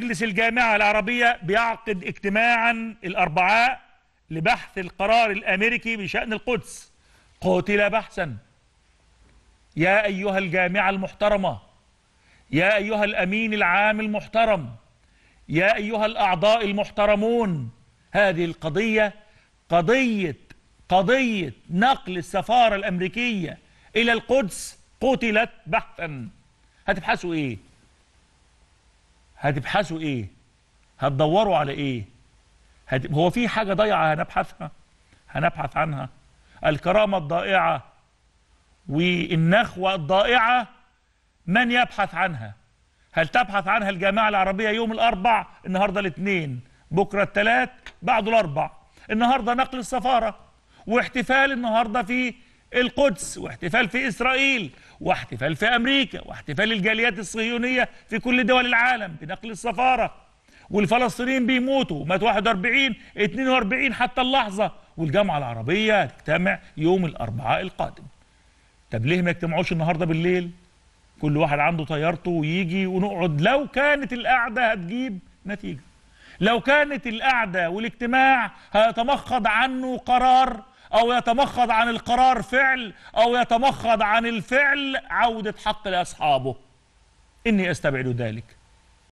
مجلس الجامعة العربية بيعقد اجتماعا الأربعاء لبحث القرار الأمريكي بشأن القدس قتل بحثا يا أيها الجامعة المحترمة يا أيها الأمين العام المحترم يا أيها الأعضاء المحترمون هذه القضية قضية قضية نقل السفارة الأمريكية إلى القدس قتلت بحثا هتبحثوا إيه؟ هتبحثوا ايه هتدوروا على ايه هت... هو في حاجة ضايعة هنبحثها هنبحث عنها الكرامة الضائعة والنخوة الضائعة من يبحث عنها هل تبحث عنها الجامعة العربية يوم الأربع النهاردة الاثنين بكرة الثلاث بعده الأربع النهاردة نقل السفارة واحتفال النهاردة في القدس واحتفال في إسرائيل واحتفال في أمريكا واحتفال الجاليات الصهيونية في كل دول العالم بنقل السفارة والفلسطينيين بيموتوا مات 41 42 حتى اللحظة والجامعة العربية تجتمع يوم الأربعاء القادم طب ليه ما يجتمعوش النهاردة بالليل كل واحد عنده طيارته ويجي ونقعد لو كانت القعدة هتجيب نتيجة لو كانت القعدة والاجتماع هيتمخض عنه قرار او يتمخض عن القرار فعل او يتمخض عن الفعل عودة حق لاصحابه اني استبعد ذلك